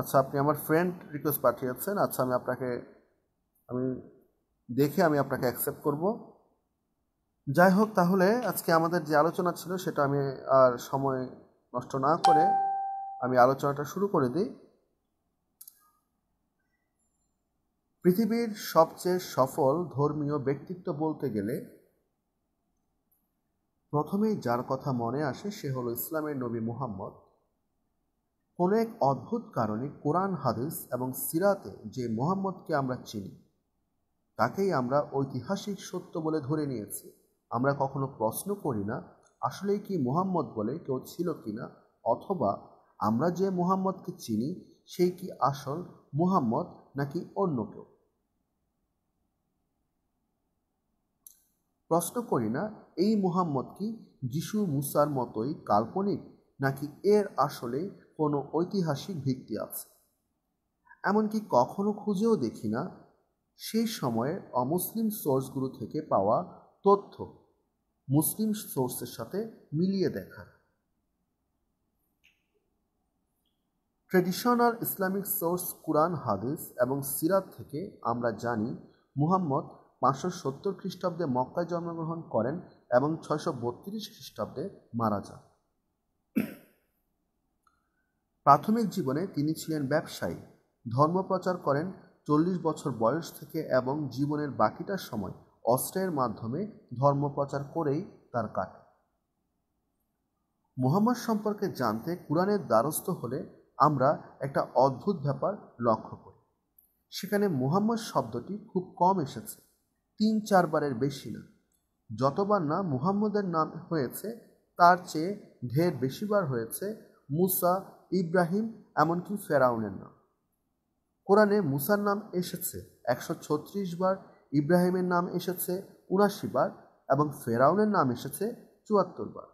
আচ্ছা আপনি আমার ফ্রেন্ড রিকোয়েস্ট পাঠিয়েছেন আচ্ছা আমি আপনাকে আমি দেখে আমি আপনাকে অ্যাকসেপ্ট করব যাই হোক তাহলে আজকে আমাদের যে আলোচনা ছিল সেটা আমি আর সময় নষ্ট না করে আমি আলোচনাটা শুরু করে দিই পৃথিবীর সবচেয়ে সফল ধর্মীয় ব্যক্তিত্ব বলতে গেলে প্রথমেই যার কথা মনে আসে সে হলো ইসলামের নবী মুহাম্মদ কোনো এক অদ্ভুত কারণে কোরআন হাদিস এবং সিরাতে যে মোহাম্মদকে আমরা চিনি তাকেই আমরা ঐতিহাসিক সত্য বলে ধরে নিয়েছি আমরা কখনো প্রশ্ন করি না আসলেই কি মোহাম্মদ বলে কেউ ছিল কি না অথবা আমরা যে মোহাম্মদকে চিনি সেই কি আসল মুহাম্মদ নাকি অন্য কেউ প্রশ্ন করি না এই মুহাম্মদ কি যিশু মুসার মতোই কাল্পনিক নাকি এর আসলে কোনো ঐতিহাসিক ভিত্তি আছে এমনকি কখনো খুঁজেও দেখি না সেই সময়ের অমুসলিম সোর্সগুলো থেকে পাওয়া তথ্য মুসলিম সোর্সের সাথে মিলিয়ে দেখার ট্রেডিশনাল ইসলামিক সোর্স কুরআন হাদিস এবং সিরাত থেকে আমরা জানি মুহাম্মদ পাঁচশো সত্তর খ্রিস্টাব্দে মক্কায় জন্মগ্রহণ করেন এবং ছয়শো বত্রিশ খ্রিস্টাব্দে মারা যান প্রাথমিক জীবনে তিনি ছিলেন ব্যবসায়ী ধর্মপ্রচার করেন চল্লিশ বছর বয়স থেকে এবং জীবনের বাকিটা সময় অস্ত্রের মাধ্যমে ধর্মপ্রচার করেই তার কাটে মোহাম্মদ সম্পর্কে জানতে কোরআনের দ্বারস্থ হলে আমরা একটা অদ্ভুত ব্যাপার লক্ষ্য করি সেখানে মুহাম্মদ শব্দটি খুব কম এসেছে তিন চারবারের বেশি না যতবার না মুহাম্মদের নাম হয়েছে তার চেয়ে ঢের বেশিবার হয়েছে মুসা ইব্রাহিম এমনকি ফেরাউনের নাম কোরআনে মুসার নাম এসেছে একশো ছত্রিশ বার ইব্রাহিমের নাম এসেছে উনাশি বার এবং ফেরাউনের নাম এসেছে চুয়াত্তর বার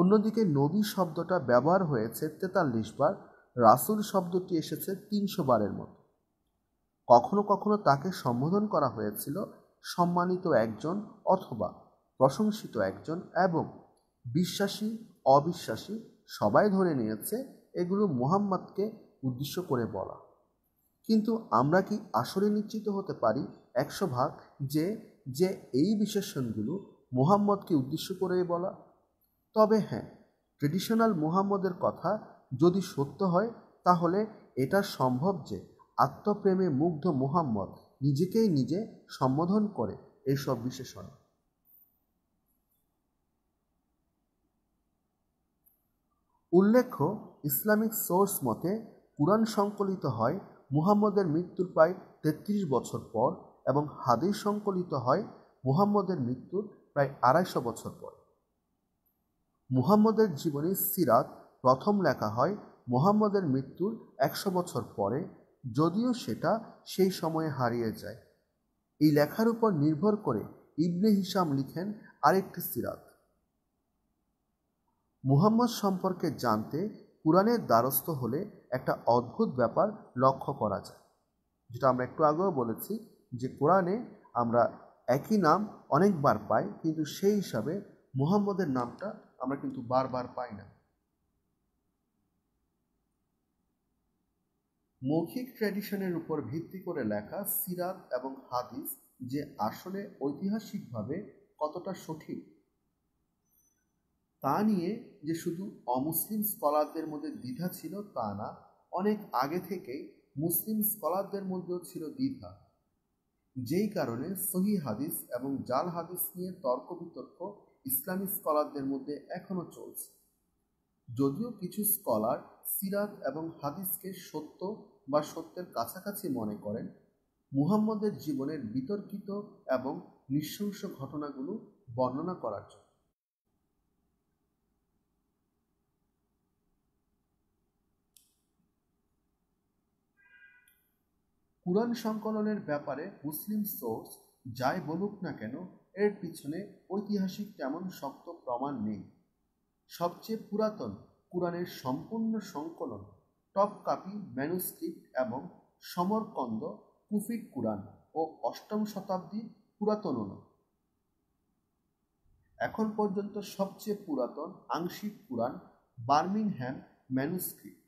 অন্যদিকে নবী শব্দটা ব্যবহার হয়েছে তেতাল্লিশ বার রাসুল শব্দটি এসেছে তিনশো বারের মতো কখনো কখনো তাকে সম্বোধন করা হয়েছিল সম্মানিত একজন অথবা প্রশংসিত একজন এবং বিশ্বাসী অবিশ্বাসী সবাই ধরে নিয়েছে এগুলো মোহাম্মদকে উদ্দেশ্য করে বলা কিন্তু আমরা কি আসলে নিশ্চিত হতে পারি একশো ভাগ যে যে এই বিশেষণগুলো মোহাম্মদকে উদ্দেশ্য করে বলা তবে হ্যাঁ ট্রেডিশনাল মোহাম্মদের কথা যদি সত্য হয় তাহলে এটা সম্ভব যে আত্মপ্রেমে মুগ্ধ মোহাম্মদ নিজেকেই নিজে সম্বোধন করে এইসব বিশেষণ উল্লেখ্য ইসলামিক সোর্স মতে কুরআন সংকলিত হয় মুহাম্মদের মৃত্যুর প্রায় তেত্রিশ বছর পর এবং হাদিস সংকলিত হয় মুহাম্মদের মৃত্যুর প্রায় আড়াইশো বছর পর মুহাম্মদের জীবনী সিরাত প্রথম লেখা হয় মুহাম্মদের মৃত্যুর একশো বছর পরে যদিও সেটা সেই সময়ে হারিয়ে যায় এই লেখার উপর নির্ভর করে ইবনে হিসাম লিখেন আরেকটি সিরাত মুহাম্মদ সম্পর্কে জানতে কোরআনের দ্বারস্থ হলে একটা অদ্ভুত ব্যাপার লক্ষ্য করা যায় যেটা আমরা একটু আগেও বলেছি যে কোরআনে আমরা একই নাম অনেকবার পাই কিন্তু সেই হিসাবে মুহাম্মদের নামটা আমরা কিন্তু বারবার পাই না মৌখিক ট্র্যাডিশনের উপর ভিত্তি করে লেখা সিরাত এবং হাদিস যে আসলে ঐতিহাসিকভাবে কতটা সঠিক তা নিয়ে যে শুধু অমুসলিম স্কলারদের মধ্যে দ্বিধা ছিল তা না অনেক আগে থেকেই মুসলিম স্কলারদের মধ্যেও ছিল দ্বিধা যেই কারণে সহি হাদিস এবং জাল হাদিস নিয়ে তর্ক বিতর্ক ইসলামী স্কলারদের মধ্যে এখনও চলছে যদিও কিছু স্কলার সিরাত এবং হাদিসকে সত্য বা সত্যের কাছাকাছি মনে করেন মুহাম্মদের জীবনের বিতর্কিত এবং নৃশংস ঘটনাগুলো বর্ণনা করার জন্য কুরআন সংকলনের ব্যাপারে মুসলিম সোর্স যাই বলুক না কেন এর পিছনে ঐতিহাসিক তেমন শক্ত প্রমাণ নেই সবচেয়ে পুরাতন কুরআনের সম্পূর্ণ সংকলন টপ কাপি ম্যানুস্ক্রিপ্ট এবং সমরকন্দ কুফিক কুরআন ও অষ্টম শতাব্দীর পুরাতন এখন পর্যন্ত সবচেয়ে পুরাতন আংশিক পুরাণ Birmingham manuscript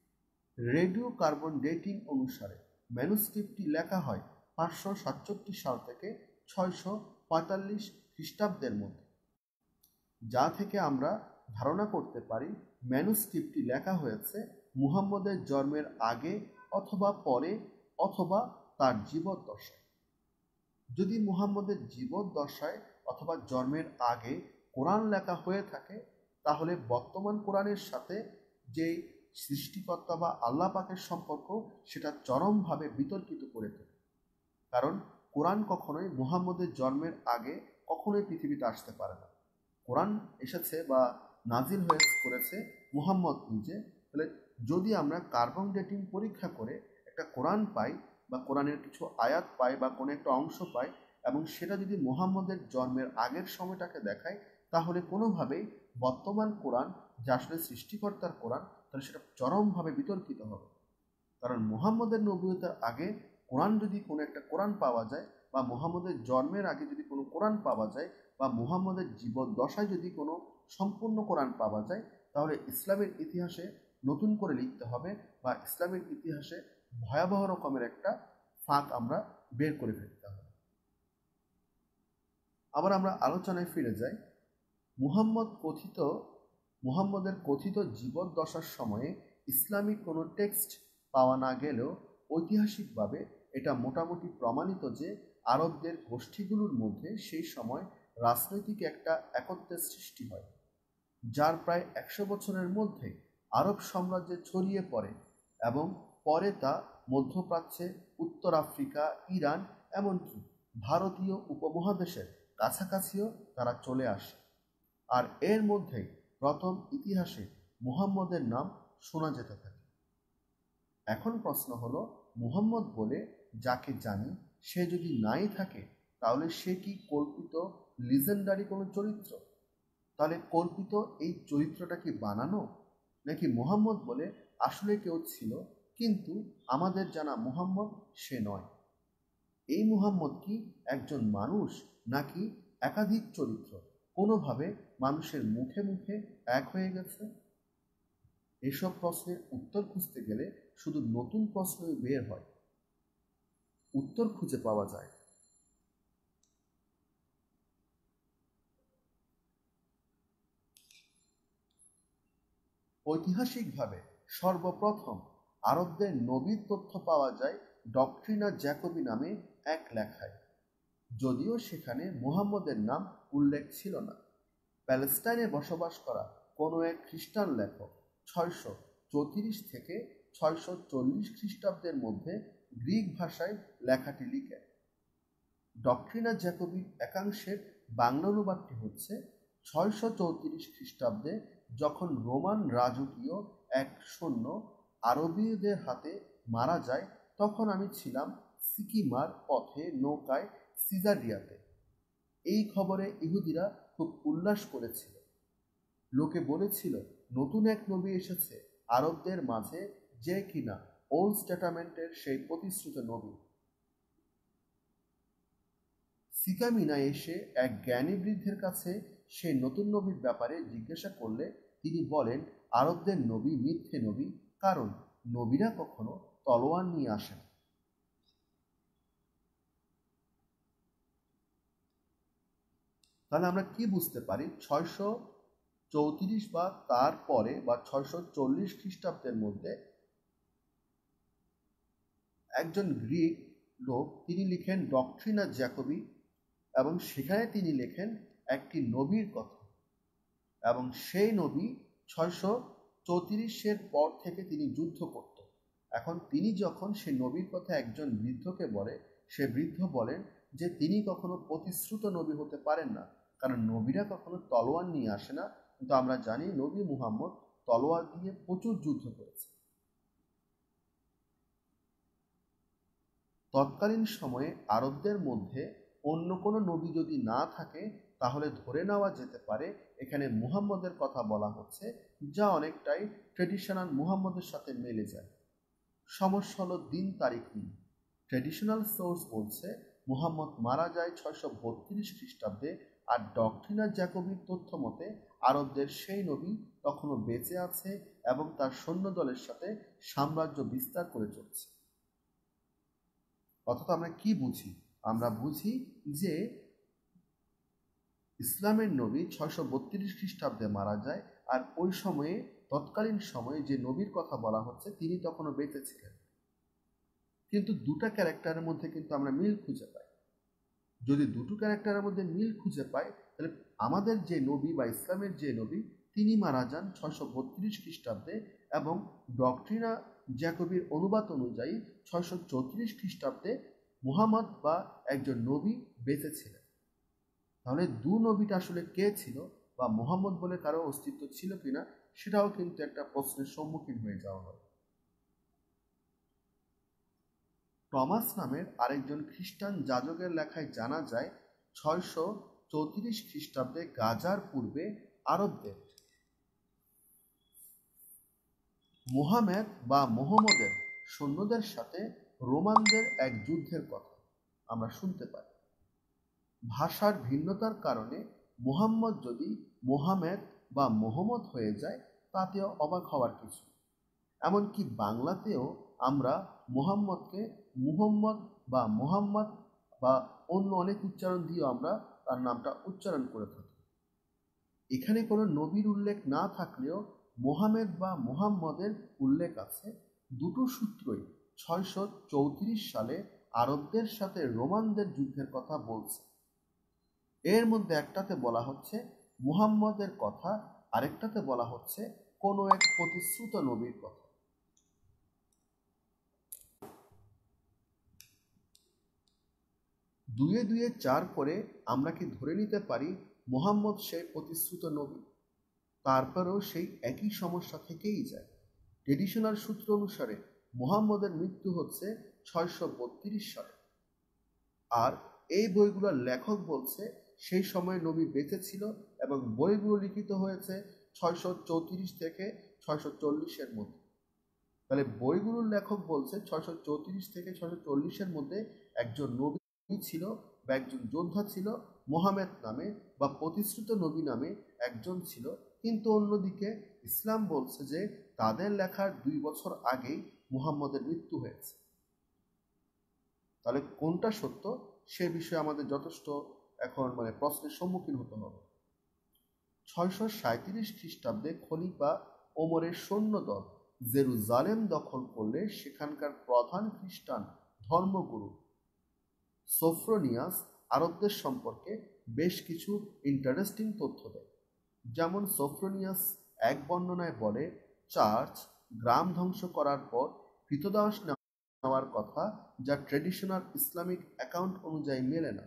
radio carbon dating অনুসারে ম্যানুস্ক্রিপ্টটি লেখা হয় পাঁচশো সাতষট্টি সাল থেকে ছয়শো পঁয়তাল্লিশ খ্রিস্টাব্দের মধ্যে যা থেকে আমরা ধারণা করতে পারি ম্যানুস্ক্রিপ্টটি লেখা হয়েছে মুহাম্মদের জন্মের আগে অথবা পরে অথবা তার জীবদ্দশায় যদি মুহাম্মদের জীবদ্দশায় অথবা জন্মের আগে কোরআন লেখা হয়ে থাকে তাহলে বর্তমান কোরআনের সাথে যেই সৃষ্টিকর্তা বা আল্লাপাকের সম্পর্ক সেটা চরমভাবে বিতর্কিত করে তোলে কারণ কোরআন কখনোই মুহাম্মদের জন্মের আগে কখনোই পৃথিবীতে আসতে পারে না কোরআন এসেছে বা নাজিল হয়ে করেছে মুহাম্মদ নিজে তাহলে যদি আমরা কার্বন ডেটিং পরীক্ষা করে একটা কোরআন পাই বা কোরআনের কিছু আয়াত পাই বা কোনো একটা অংশ পাই এবং সেটা যদি মুহাম্মদের জন্মের আগের সময়টাকে দেখায় তাহলে কোনোভাবেই বর্তমান কোরআন যা আসলে সৃষ্টিকর্তার কোরআন তাহলে সেটা চরমভাবে বিতর্কিত হবে কারণ মোহাম্মদের নবীয়তার আগে কোরআন যদি কোনো একটা কোরআন পাওয়া যায় বা মোহাম্মদের জন্মের আগে যদি কোনো কোরআন পাওয়া যায় বা মোহাম্মদের জীবন দশায় যদি কোনো সম্পূর্ণ কোরআন পাওয়া যায় তাহলে ইসলামের ইতিহাসে নতুন করে লিখতে হবে বা ইসলামের ইতিহাসে ভয়াবহ রকমের একটা ফাঁক আমরা বের করে ফেলতে হবে আবার আমরা আলোচনায় ফিরে যাই মুহাম্মদ কথিত মুহাম্মদের কথিত জীবন দশার সময়ে ইসলামিক কোনো টেক্সট পাওয়া না গেলেও ঐতিহাসিকভাবে এটা মোটামুটি প্রমাণিত যে আরবদের গোষ্ঠীগুলোর মধ্যে সেই সময় রাজনৈতিক একটা একত্রের সৃষ্টি হয় যার প্রায় একশো বছরের মধ্যে আরব সাম্রাজ্যে ছড়িয়ে পড়ে এবং পরে তা মধ্যপ্রাচ্যে উত্তর আফ্রিকা ইরান এমনকি ভারতীয় উপমহাদেশের কাছাকাছিও তারা চলে আসে আর এর মধ্যেই প্রথম ইতিহাসে মুহাম্মদের নাম শোনা যেতে থাকে এখন প্রশ্ন হলো মুহাম্মদ বলে যাকে জানি সে যদি নাই থাকে তাহলে সে কি কল্পিত লিজেন্ডারি কোনো চরিত্র তাহলে কল্পিত এই চরিত্রটা কি বানানো নাকি মুহাম্মদ বলে আসলে কেউ ছিল কিন্তু আমাদের জানা মুহাম্মদ সে নয় এই মুহাম্মদ কি একজন মানুষ নাকি একাধিক চরিত্র কোনোভাবে মানুষের মুখে মুখে এক হয়ে গেছে এসব প্রশ্নের উত্তর খুঁজতে গেলে শুধু নতুন প্রশ্নই বের হয় উত্তর খুঁজে পাওয়া যায় ঐতিহাসিকভাবে সর্বপ্রথম আরবদের নবীর তথ্য পাওয়া যায় ডক্ট্রিনা জ্যাকবি নামে এক লেখায় যদিও সেখানে মুহাম্মদের নাম উল্লেখ ছিল না প্যালেস্টাইনে বসবাস করা কোনো এক খ্রিস্টান লেখক ছয়শো চৌত্রিশ থেকে ছয়শো চল্লিশ খ্রিস্টাব্দের মধ্যে গ্রিক ভাষায় লেখাটি লিখে ডক্ট্রিনা জ্যাকবির একাংশের বাংলা অনুবাদটি হচ্ছে ছয়শো চৌত্রিশ খ্রিস্টাব্দে যখন রোমান রাজকীয় এক সৈন্য আরবীয়দের হাতে মারা যায় তখন আমি ছিলাম সিকিমার পথে নৌকায় সিজারিয়াতে এই খবরে ইহুদিরা খুব উল্লাস করেছিল লোকে বলেছিল নতুন এক নবী এসেছে আরবদের মাঝে যে কিনা ওল্ড স্টেটামেন্টের সেই প্রতিশ্রুত নবী সিকামিনা এসে এক জ্ঞানী বৃদ্ধের কাছে সেই নতুন নবীর ব্যাপারে জিজ্ঞাসা করলে তিনি বলেন আরবদের নবী মিথ্যে নবী কারণ নবীরা কখনো তলোয়ার নিয়ে আসেন তাহলে আমরা কি বুঝতে পারি ছয়শো চৌত্রিশ বা তারপরে বা ছয়শো চল্লিশ খ্রিস্টাব্দের মধ্যে একজন গ্রিক লোক তিনি লিখেন ডক্ট্রিনা জ্যাকবি এবং সেখানে তিনি লেখেন একটি নবীর কথা এবং সেই নবী ছয়শো চৌত্রিশের পর থেকে তিনি যুদ্ধ করত এখন তিনি যখন সে নবীর কথা একজন বৃদ্ধকে বলে সে বৃদ্ধ বলেন যে তিনি কখনো প্রতিশ্রুত নবী হতে পারেন না কারণ নবীরা কখনো তলোয়ার নিয়ে আসে না কিন্তু আমরা জানি নবী মুহাম্মদ তলোয়ার দিয়ে প্রচুর যুদ্ধ করেছে তৎকালীন সময়ে আরবদের মধ্যে অন্য কোনো নবী যদি না থাকে তাহলে ধরে নেওয়া যেতে পারে এখানে মুহাম্মদের কথা বলা হচ্ছে যা অনেকটাই ট্রেডিশনাল মুহাম্মদের সাথে মেলে যায় সমস্যা হলো দিন তারিখ নিয়ে ট্রেডিশনাল সোর্স বলছে মুহাম্মদ মারা যায় ছয়শো বত্রিশ খ্রিস্টাব্দে আর ডক্টিনা জ্যাকবির তথ্য মতে আরবদের সেই নবী তখনও বেঁচে আছে এবং তার সৈন্যদলের সাথে সাম্রাজ্য বিস্তার করে চলছে অথচ আমরা কি বুঝি আমরা বুঝি যে ইসলামের নবী ছয়শো বত্রিশ খ্রিস্টাব্দে মারা যায় আর ওই সময়ে তৎকালীন সময়ে যে নবীর কথা বলা হচ্ছে তিনি তখনও বেঁচে ছিলেন কিন্তু দুটা ক্যারেক্টারের মধ্যে কিন্তু আমরা মিল খুঁজে পাই যদি দুটো ক্যারেক্টারের মধ্যে মিল খুঁজে পায় তাহলে আমাদের যে নবী বা ইসলামের যে নবী তিনি মারা যান ছয়শো বত্রিশ খ্রিস্টাব্দে এবং ডক্ট্রিনা জ্যাকবির অনুবাদ অনুযায়ী ছয়শো চৌত্রিশ খ্রিস্টাব্দে মুহাম্মদ বা একজন নবী বেঁচে ছিলেন তাহলে দু নবীটা আসলে কে ছিল বা মোহাম্মদ বলে কারো অস্তিত্ব ছিল কিনা সেটাও কিন্তু একটা প্রশ্নের সম্মুখীন হয়ে যাওয়া হয় টমাস নামের আরেকজন খ্রিস্টান যাজকের লেখায় জানা যায় ছয়শো চৌত্রিশ খ্রিস্টাব্দে গাজার পূর্বে আরবদের মোহামেদ বা মোহাম্মদের সৈন্যদের সাথে রোমানদের এক যুদ্ধের কথা আমরা শুনতে পাই ভাষার ভিন্নতার কারণে মোহাম্মদ যদি মোহামেদ বা মোহাম্মদ হয়ে যায় তাতেও অবাক হওয়ার কিছু এমনকি বাংলাতেও আমরা মোহাম্মদকে মুহম্মদ বা মোহাম্মদ বা অন্য অনেক উচ্চারণ দিয়েও আমরা তার নামটা উচ্চারণ করে থাকি এখানে কোনো নবীর উল্লেখ না থাকলেও মোহামেদ বা মোহাম্মদের উল্লেখ আছে দুটো সূত্রই ছয়শো চৌত্রিশ সালে আরবদের সাথে রোমানদের যুদ্ধের কথা বলছে এর মধ্যে একটাতে বলা হচ্ছে মুহাম্মদের কথা আরেকটাতে বলা হচ্ছে কোনো এক প্রতিশ্রুত নবীর কথা দুয়ে দুয়ে চার করে আমরা কি ধরে নিতে পারি মোহাম্মদ সে প্রতিশ্রুত নবী তারপরেও সেই একই সমস্যা থেকেই যায় ট্রেডিশনাল সূত্র অনুসারে মোহাম্মদের মৃত্যু হচ্ছে ছয়শো বত্রিশ সালে আর এই বইগুলোর লেখক বলছে সেই সময় নবী বেঁচে ছিল এবং বইগুলো লিখিত হয়েছে ছয়শো চৌত্রিশ থেকে ছয়শো চল্লিশের মধ্যে তাহলে বইগুলোর লেখক বলছে ছয়শো চৌত্রিশ থেকে ছয়শো চল্লিশের মধ্যে একজন নবী ছিল বা একজন যোদ্ধা ছিল মোহামেদ নামে বা প্রতিশ্রুত নবী নামে একজন ছিল কিন্তু অন্যদিকে ইসলাম বলছে যে তাদের লেখার দুই বছর আগেই মুহাম্মদের মৃত্যু হয়েছে তাহলে কোনটা সত্য সে বিষয়ে আমাদের যথেষ্ট এখন মানে প্রশ্নের সম্মুখীন হতে হবে ছয়শো সাঁত্রিশ খ্রিস্টাব্দে খলিফা ওমরের সৈন্যদল জেরুজালেম দখল করলে সেখানকার প্রধান খ্রিস্টান ধর্মগুরু সোফ্রোনিয়াস আরবদের সম্পর্কে বেশ কিছু ইন্টারেস্টিং তথ্য দেয় যেমন সোফ্রোনিয়াস এক বর্ণনায় বলে চার্চ গ্রাম ধ্বংস করার পর কৃতদাস নেওয়ার কথা যা ট্রেডিশনাল ইসলামিক অ্যাকাউন্ট অনুযায়ী মেলে না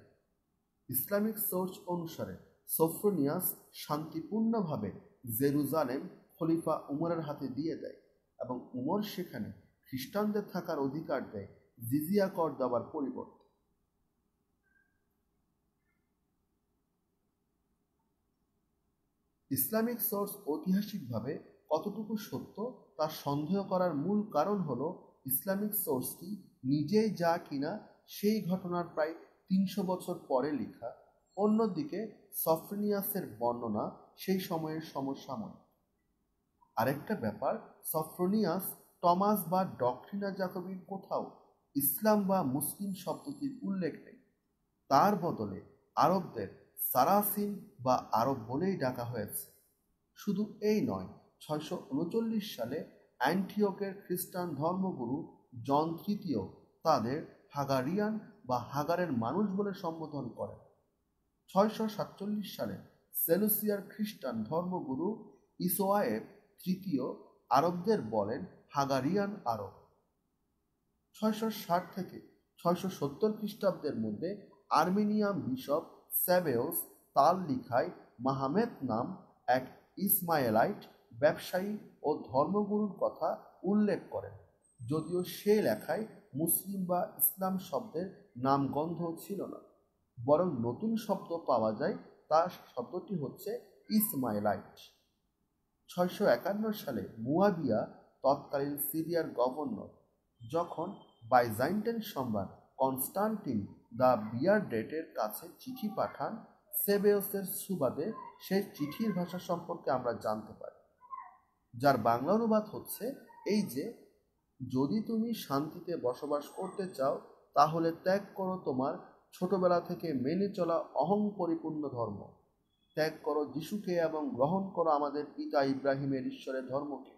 ইসলামিক সোর্স অনুসারে সোফ্রোনিয়াস শান্তিপূর্ণভাবে জেরুজালেম খলিফা উমরের হাতে দিয়ে দেয় এবং উমর সেখানে খ্রিস্টানদের থাকার অধিকার দেয় জিজিয়া কর দেওয়ার পরিবর্তে ইসলামিক সোর্স ঐতিহাসিকভাবে কতটুকু সত্য তা সন্দেহ করার মূল কারণ হল ইসলামিক সোর্সটি নিজেই যা কিনা সেই ঘটনার প্রায় তিনশো বছর পরে লেখা অন্যদিকে সফ্রনিয়াসের বর্ণনা সেই সময়ের সমসাময়িক আরেকটা ব্যাপার সফ্রনিয়াস টমাস বা ডক্ট্রিনা জাকবির কোথাও ইসলাম বা মুসলিম শব্দটির উল্লেখ নেই তার বদলে আরবদের সারাসিন বা আরব বলেই ডাকা হয়েছে শুধু এই নয় ছয়শো উনচল্লিশ সালে অ্যান্টিওকের খ্রিস্টান ধর্মগুরু জন তৃতীয় তাদের হাগারিয়ান বা হাগারের মানুষ বলে সম্বোধন করেন ছয়শো সাতচল্লিশ সালে সেলুসিয়ার খ্রিস্টান ধর্মগুরু ইসোয়ায়েব তৃতীয় আরবদের বলেন হাগারিয়ান আরব ছয়শো ষাট থেকে ছয়শো সত্তর খ্রিস্টাব্দের মধ্যে আর্মেনিয়াম বিশপ স্যাবেলস তার লিখায় মাহমেদ নাম এক ইসমাইলাইট ব্যবসায়ী ও ধর্মগুরুর কথা উল্লেখ করেন যদিও সে লেখায় মুসলিম বা ইসলাম শব্দের নামগন্ধ ছিল না বরং নতুন শব্দ পাওয়া যায় তার শব্দটি হচ্ছে ইসমাইলাইট ছয়শো একান্ন সালে মুয়াবিয়া তৎকালীন সিরিয়ার গভর্নর যখন বাইজাইন্টেন সম্রাট কনস্টান্টিন দ্য ডেটের কাছে চিঠি পাঠান সেবেওসের সুবাদে সেই চিঠির ভাষা সম্পর্কে আমরা জানতে পারি যার বাংলা অনুবাদ হচ্ছে এই যে যদি তুমি শান্তিতে বসবাস করতে চাও তাহলে ত্যাগ করো তোমার ছোটবেলা থেকে মেনে চলা অহং পরিপূর্ণ ধর্ম ত্যাগ করো যিশুকে এবং গ্রহণ করো আমাদের পিতা ইব্রাহিমের ঈশ্বরের ধর্মকে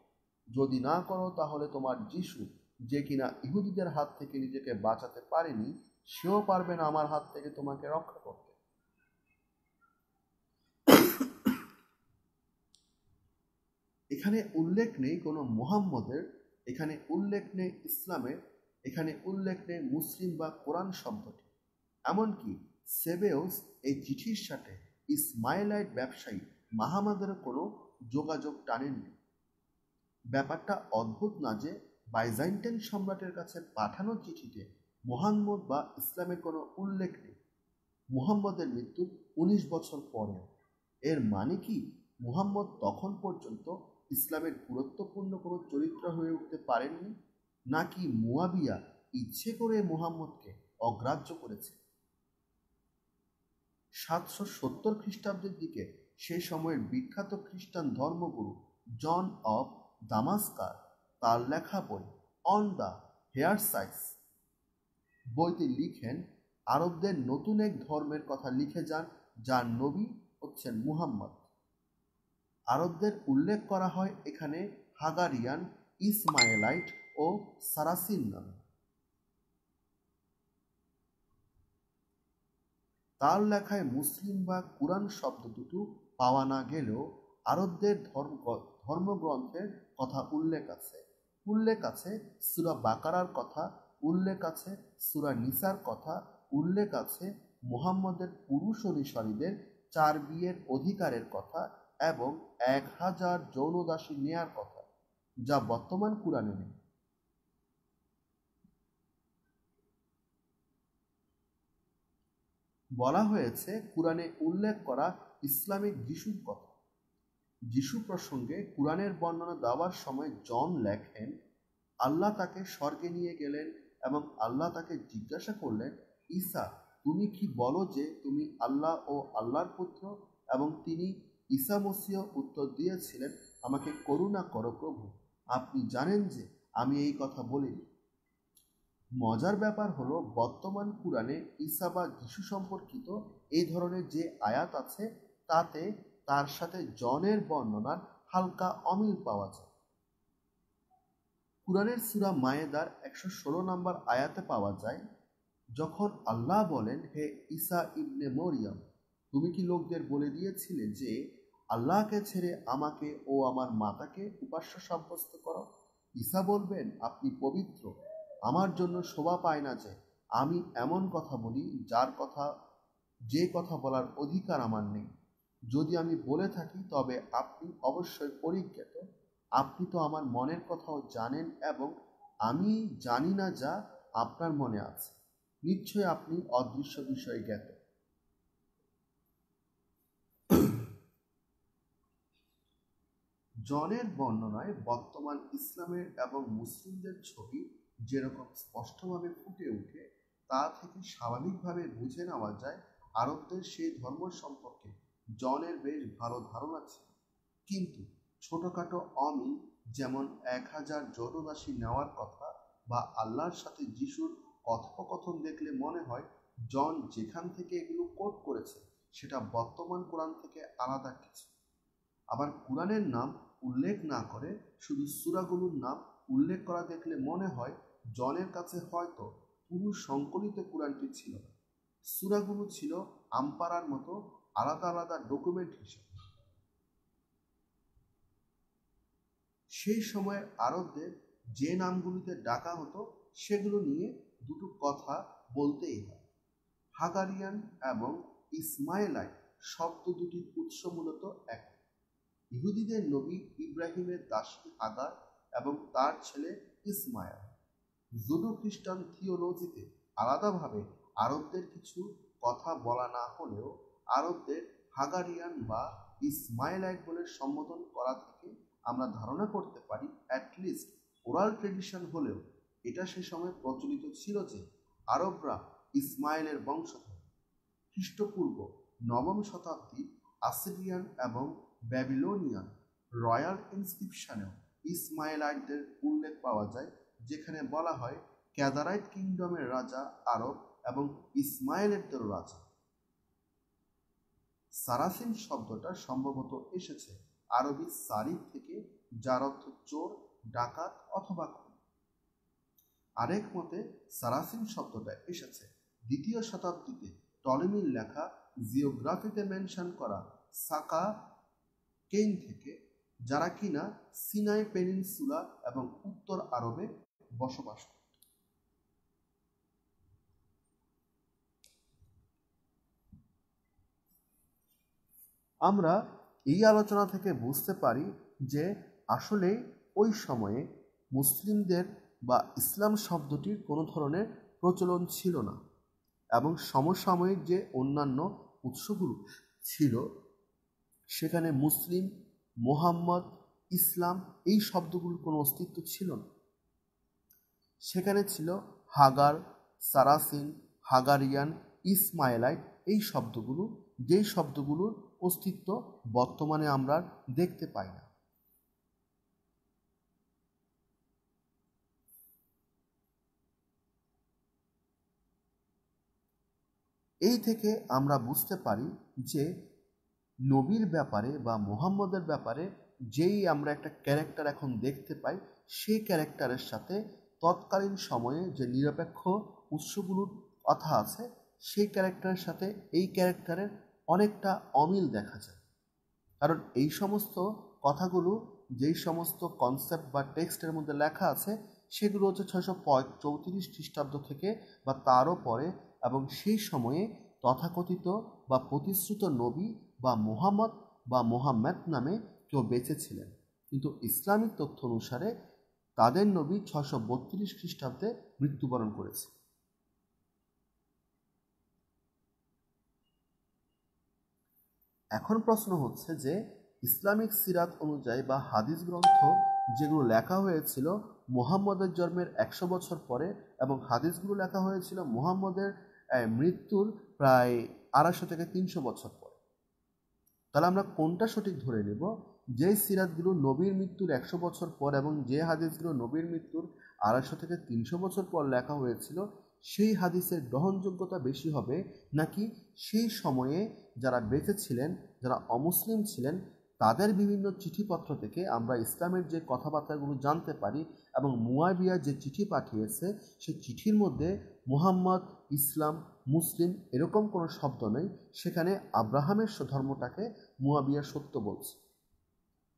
যদি না করো তাহলে তোমার যিশু যে কিনা ইহুদিদের হাত থেকে নিজেকে বাঁচাতে পারেনি সেও পারবে না আমার হাত থেকে তোমাকে রক্ষা করতে এখানে উল্লেখ নেই কোনো মোহাম্মদের এখানে উল্লেখ নেই ইসলামের এখানে উল্লেখ নেই মুসলিম বা কোরআন শব্দটি এমনকি সেবেওস এই চিঠির সাথে ইসমাইলাইট ব্যবসায়ী মাহামাদের কোনো যোগাযোগ টানেননি ব্যাপারটা অদ্ভুত না যে বাইজাইন্টেন সম্রাটের কাছে পাঠানো চিঠিতে মোহাম্মদ বা ইসলামের কোনো উল্লেখ নেই মুহাম্মদের মৃত্যু উনিশ বছর পরেও এর মানে কি মুহাম্মদ তখন পর্যন্ত ইসলামের গুরুত্বপূর্ণ কোনো চরিত্র হয়ে উঠতে পারেননি নাকি মুয়াবিয়া ইচ্ছে করে মুহাম্মদকে অগ্রাহ্য করেছে সাতশো সত্তর খ্রিস্টাব্দের দিকে সে সময়ের বিখ্যাত খ্রিস্টান ধর্মগুরু জন অফ দামাস্কার তার লেখা বই অন দ্য হেয়ার সাইজ বইতে লিখেন আরবদের নতুন এক ধর্মের কথা লিখে যান যার নবী হচ্ছেন মুহাম্মদ আরবদের উল্লেখ করা হয় এখানে হাগারিয়ান ইসমায়েলাইট ও সারাসিন নামে তার লেখায় মুসলিম বা কুরআন শব্দ দুটো পাওয়া না গেলেও আরবদের ধর্ম ধর্মগ্রন্থের কথা উল্লেখ আছে উল্লেখ আছে সুরা বাকারার কথা উল্লেখ আছে সুরা নিসার কথা উল্লেখ আছে মোহাম্মদের পুরুষ অনুসারীদের চার বিয়ের অধিকারের কথা এবং এক হাজার যৌনদাসী নেয়ার কথা যা বর্তমান কুরআনে নেই বলা হয়েছে কোরআনে উল্লেখ করা ইসলামিক যিশুর কথা যিশু প্রসঙ্গে কোরআনের বর্ণনা দেওয়ার সময় জন লেখেন আল্লাহ তাকে স্বর্গে নিয়ে গেলেন এবং আল্লাহ তাকে জিজ্ঞাসা করলেন ঈসা তুমি কি বলো যে তুমি আল্লাহ ও আল্লাহর পুত্র এবং তিনি ঈসা মসিয় উত্তর দিয়েছিলেন আমাকে করুণা করো প্রভু আপনি জানেন যে আমি এই কথা বলিনি মজার ব্যাপার হলো বর্তমান কুরআনে ঈসা বা যিশু সম্পর্কিত এই ধরনের যে আয়াত আছে তাতে তার সাথে জনের বর্ণনার হালকা অমিল পাওয়া যায় কুরআনের সুরা মায়েদার একশো ষোলো নম্বর আয়াতে পাওয়া যায় যখন আল্লাহ বলেন হে ঈসা ইবনে মরিয়াম তুমি কি লোকদের বলে দিয়েছিলে যে আল্লাহকে ছেড়ে আমাকে ও আমার মাতাকে উপাস্য সাব্যস্ত করো ঈসা বলবেন আপনি পবিত্র আমার জন্য শোভা পায় না যে আমি এমন কথা বলি যার কথা যে কথা বলার অধিকার আমার নেই যদি আমি বলে থাকি তবে আপনি অবশ্যই পরিজ্ঞাত আপনি তো আমার মনের কথাও জানেন এবং আমি জানি না যা আপনার মনে আছে নিশ্চয় আপনি অদৃশ্য বিষয়ে জ্ঞাত জনের বর্ণনায় বর্তমান ইসলামের এবং মুসলিমদের ছবি যেরকম স্পষ্টভাবে ফুটে ওঠে তা থেকে স্বাভাবিকভাবে বুঝে নেওয়া যায় আরবদের সেই ধর্ম সম্পর্কে জনের বেশ ভালো ধারণা ছিল কিন্তু ছোটখাটো অমিল যেমন এক হাজার জোরদাসী নেওয়ার কথা বা আল্লাহর সাথে যিশুর কথোপকথন দেখলে মনে হয় জন যেখান থেকে এগুলো কোট করেছে সেটা বর্তমান কোরআন থেকে আলাদা কিছু আবার কোরআনের নাম উল্লেখ না করে শুধু সুরাগুলোর নাম উল্লেখ করা দেখলে মনে হয় জনের কাছে হয়তো পুরো সংকলিত কোরআনটি ছিল সুরাগুলো ছিল আম্পারার মতো আলাদা আলাদা ডকুমেন্ট হিসেবে সেই সময়ের আরবদের যে নামগুলিতে ডাকা হতো সেগুলো নিয়ে দুটো কথা বলতেই হয় হাগারিয়ান এবং ইসমাইলাই শব্দ দুটির উৎস মূলত এক ইহুদিদের নবী ইব্রাহিমের দাসী হাগার এবং তার ছেলে ইসমাইল জুডো খ্রিস্টান থিওলজিতে আলাদাভাবে আরবদের কিছু কথা বলা না হলেও আরবদের হাগারিয়ান বা ইসমাইলাই বলে সম্বোধন করা থেকে আমরা ধারণা করতে পারি অ্যাটলিস্ট ওরাল ট্রেডিশন হলেও এটা সে সময় প্রচলিত ছিল যে আরবরা ইসমাইলের বংশধর খ্রিস্টপূর্ব নবম শতাব্দী আসিরিয়ান এবং ব্যাবিলোনিয়ান রয়্যাল ইনস্ক্রিপশনেও ইসমাইলাইটদের উল্লেখ পাওয়া যায় যেখানে বলা হয় ক্যাদারাইট কিংডমের রাজা আরব এবং ইসমাইলেরদের রাজা সারাসিন শব্দটা সম্ভবত এসেছে আরবি সারিফ থেকে যার অর্থ চোর ডাকাত অথবা খুন আরেক মতে সারাসিন শব্দটা এসেছে দ্বিতীয় শতাব্দীতে টলেমির লেখা জিওগ্রাফিতে মেনশন করা সাকা কেন থেকে যারা কিনা সিনাই পেনিনসুলা এবং উত্তর আরবে বসবাস আমরা এই আলোচনা থেকে বুঝতে পারি যে আসলে ওই সময়ে মুসলিমদের বা ইসলাম শব্দটির কোনো ধরনের প্রচলন ছিল না এবং সমসাময়িক যে অন্যান্য উৎসগুলো ছিল সেখানে মুসলিম মোহাম্মদ ইসলাম এই শব্দগুলোর কোনো অস্তিত্ব ছিল না সেখানে ছিল হাগার সারাসিন হাগারিয়ান ইসমাইলাইট এই শব্দগুলো যেই শব্দগুলোর অস্তিত্ব বর্তমানে আমরা দেখতে পাই না এই থেকে আমরা বুঝতে পারি যে নবীর ব্যাপারে বা মোহাম্মদের ব্যাপারে যেই আমরা একটা ক্যারেক্টার এখন দেখতে পাই সেই ক্যারেক্টারের সাথে তৎকালীন সময়ে যে নিরপেক্ষ উৎসগুলোর কথা আছে সেই ক্যারেক্টারের সাথে এই ক্যারেক্টারের অনেকটা অমিল দেখা যায় কারণ এই সমস্ত কথাগুলো যেই সমস্ত কনসেপ্ট বা টেক্সটের মধ্যে লেখা আছে সেগুলো হচ্ছে ছয়শো চৌত্রিশ খ্রিস্টাব্দ থেকে বা তারও পরে এবং সেই সময়ে তথাকথিত বা প্রতিশ্রুত নবী বা মোহাম্মদ বা মোহাম্মদ নামে কেউ বেঁচে ছিলেন কিন্তু ইসলামিক তথ্য অনুসারে তাদের নবী ছশো বত্রিশ খ্রিস্টাব্দে মৃত্যুবরণ করেছে এখন প্রশ্ন হচ্ছে যে ইসলামিক সিরাত অনুযায়ী বা হাদিস গ্রন্থ যেগুলো লেখা হয়েছিল মোহাম্মদের জন্মের একশো বছর পরে এবং হাদিসগুলো লেখা হয়েছিল মোহাম্মদের মৃত্যুর প্রায় আড়াইশো থেকে তিনশো বছর পরে তাহলে আমরা কোনটা সঠিক ধরে নেব যে সিরাতগুলো নবীর মৃত্যুর একশো বছর পর এবং যে হাদিসগুলো নবীর মৃত্যুর আড়াইশো থেকে তিনশো বছর পর লেখা হয়েছিল সেই হাদিসের গ্রহণযোগ্যতা বেশি হবে নাকি সেই সময়ে যারা বেঁচে ছিলেন যারা অমুসলিম ছিলেন তাদের বিভিন্ন চিঠিপত্র থেকে আমরা ইসলামের যে কথাবার্তাগুলো জানতে পারি এবং মুয়াবিয়া যে চিঠি পাঠিয়েছে সেই চিঠির মধ্যে মুহাম্মদ ইসলাম মুসলিম এরকম কোনো শব্দ নেই সেখানে আব্রাহামের ধর্মটাকে মুয়াবিয়া সত্য বলছে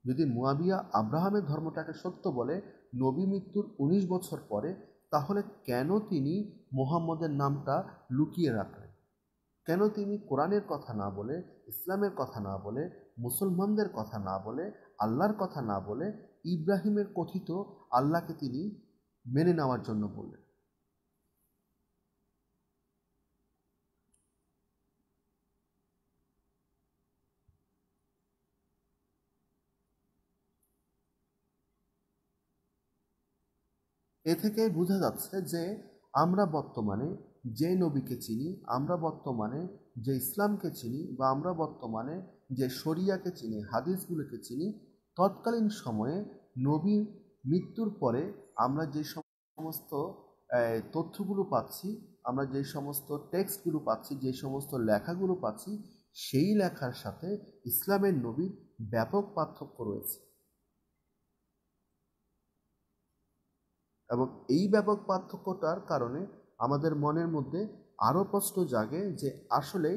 যদি মুয়াবিয়া আব্রাহামের ধর্মটাকে সত্য বলে নবী মৃত্যুর উনিশ বছর পরে তাহলে কেন তিনি মোহাম্মদের নামটা লুকিয়ে রাখলেন কেন তিনি কোরআনের কথা না বলে ইসলামের কথা না বলে মুসলমানদের কথা না বলে আল্লাহর কথা না বলে ইব্রাহিমের কথিত আল্লাহকে তিনি মেনে নেওয়ার জন্য বললেন এ থেকে বোঝা যাচ্ছে যে আমরা বর্তমানে যে নবীকে চিনি আমরা বর্তমানে যে ইসলামকে চিনি বা আমরা বর্তমানে যে শরিয়াকে চিনি হাদিসগুলোকে চিনি তৎকালীন সময়ে নবী মৃত্যুর পরে আমরা যে সমস্ত তথ্যগুলো পাচ্ছি আমরা যে সমস্ত টেক্সটগুলো পাচ্ছি যে সমস্ত লেখাগুলো পাচ্ছি সেই লেখার সাথে ইসলামের নবীর ব্যাপক পার্থক্য রয়েছে এবং এই ব্যাপক পার্থক্যটার কারণে আমাদের মনের মধ্যে আরও প্রশ্ন জাগে যে আসলে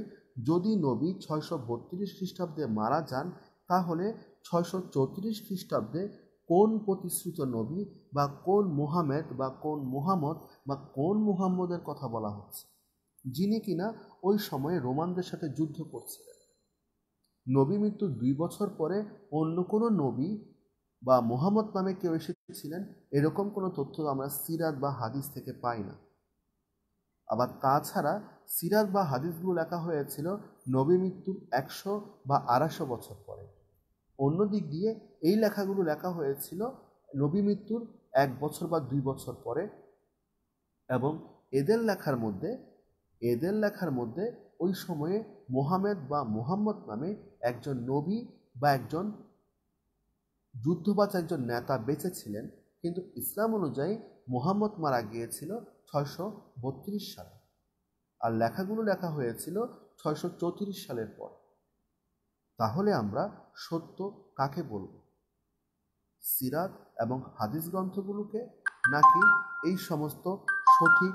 যদি নবী ছয়শো বত্রিশ খ্রিস্টাব্দে মারা যান তাহলে ছয়শো চৌত্রিশ খ্রিস্টাব্দে কোন প্রতিশ্রুত নবী বা কোন মোহামেদ বা কোন মোহাম্মদ বা কোন মুহাম্মদের কথা বলা হচ্ছে যিনি কিনা ওই সময়ে রোমানদের সাথে যুদ্ধ করছিলেন নবী মৃত্যুর দুই বছর পরে অন্য কোনো নবী বা মোহাম্মদ নামে কেউ এসেছিলেন এরকম কোনো তথ্য আমরা সিরাত বা হাদিস থেকে পাই না আবার তাছাড়া সিরাত বা হাদিসগুলো লেখা হয়েছিল নবী মৃত্যুর একশো বা আড়াইশো বছর পরে অন্য দিক দিয়ে এই লেখাগুলো লেখা হয়েছিল নবী মৃত্যুর এক বছর বা দুই বছর পরে এবং এদের লেখার মধ্যে এদের লেখার মধ্যে ওই সময়ে মোহামেদ বা মোহাম্মদ নামে একজন নবী বা একজন যুদ্ধবাজ একজন নেতা বেঁচে ছিলেন কিন্তু ইসলাম অনুযায়ী মোহাম্মদ মারা গিয়েছিল ছয়শো বত্রিশ সালে আর লেখাগুলো লেখা হয়েছিল ছয়শো চৌত্রিশ সালের পর তাহলে আমরা সত্য কাকে বলব সিরাত এবং হাদিস গ্রন্থগুলোকে নাকি এই সমস্ত সঠিক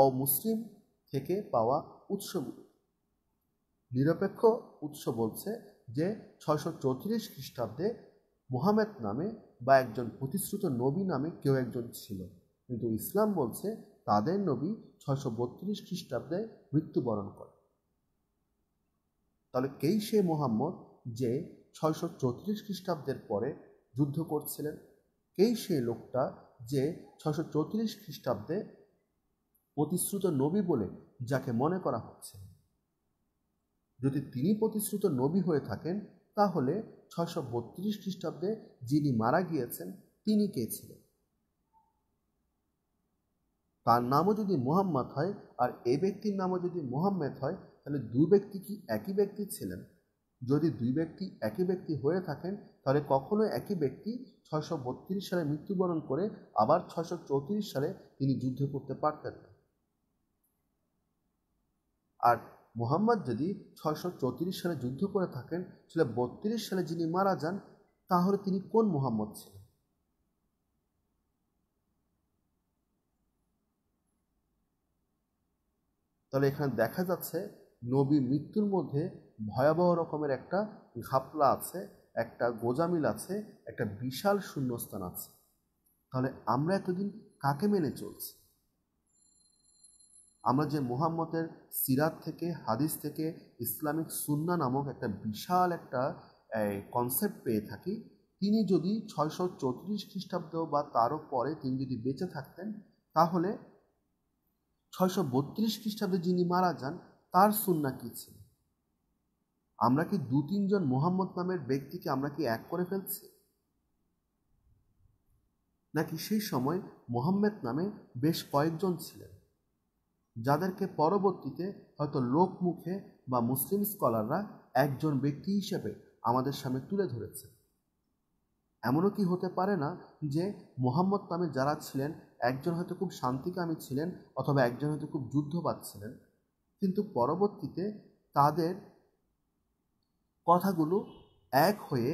অমুসলিম থেকে পাওয়া উৎসগুলো নিরপেক্ষ উৎস বলছে যে ছয়শো চৌত্রিশ খ্রিস্টাব্দে মোহাম্মেদ নামে বা একজন প্রতিশ্রুত নবী নামে কেউ একজন ছিল কিন্তু ইসলাম বলছে তাদের নবী ছয়শো বত্রিশ খ্রিস্টাব্দে মৃত্যুবরণ করে তাহলে কেই সে মোহাম্মদ যে ছয়শো চৌত্রিশ খ্রিস্টাব্দের পরে যুদ্ধ করছিলেন কেই সে লোকটা যে ছয়শো চৌত্রিশ খ্রিস্টাব্দে প্রতিশ্রুত নবী বলে যাকে মনে করা হচ্ছে যদি তিনি প্রতিশ্রুত নবী হয়ে থাকেন তাহলে ছয়শো বত্রিশ খ্রিস্টাব্দে যিনি মারা গিয়েছেন তিনি কে ছিলেন তার নামও যদি মোহাম্মদ হয় আর এ ব্যক্তির নামও যদি মোহাম্মেদ হয় তাহলে দু ব্যক্তি কি একই ব্যক্তি ছিলেন যদি দুই ব্যক্তি একই ব্যক্তি হয়ে থাকেন তাহলে কখনো একই ব্যক্তি ছয়শো বত্রিশ সালে মৃত্যুবরণ করে আবার ছয়শো চৌত্রিশ সালে তিনি যুদ্ধ করতে পারতেন না আর মোহাম্মদ যদি ছয়শো চৌত্রিশ সালে যুদ্ধ করে থাকেন তাহলে বত্রিশ সালে যিনি মারা যান তাহলে তিনি কোন মোহাম্মদ ছিলেন তাহলে এখানে দেখা যাচ্ছে নবী মৃত্যুর মধ্যে ভয়াবহ রকমের একটা ঘাপলা আছে একটা গোজামিল আছে একটা বিশাল শূন্যস্থান আছে তাহলে আমরা এতদিন কাকে মেনে চলছি আমরা যে মোহাম্মদের সিরাত থেকে হাদিস থেকে ইসলামিক সুন্না নামক একটা বিশাল একটা কনসেপ্ট পেয়ে থাকি তিনি যদি ছয়শো চৌত্রিশ খ্রিস্টাব্দ বা তারও পরে তিনি যদি বেঁচে থাকতেন তাহলে ছয়শো বত্রিশ খ্রিস্টাব্দে যিনি মারা যান তার সুন্না কী ছিল আমরা কি দু তিনজন মোহাম্মদ নামের ব্যক্তিকে আমরা কি এক করে ফেলছি নাকি সেই সময় মোহাম্মদ নামে বেশ কয়েকজন ছিলেন যাদেরকে পরবর্তীতে হয়তো লোক মুখে বা মুসলিম স্কলাররা একজন ব্যক্তি হিসেবে আমাদের সামনে তুলে ধরেছে এমনও কি হতে পারে না যে মোহাম্মদ নামে যারা ছিলেন একজন হয়তো খুব শান্তিকামী ছিলেন অথবা একজন হয়তো খুব যুদ্ধ পাচ্ছিলেন কিন্তু পরবর্তীতে তাদের কথাগুলো এক হয়ে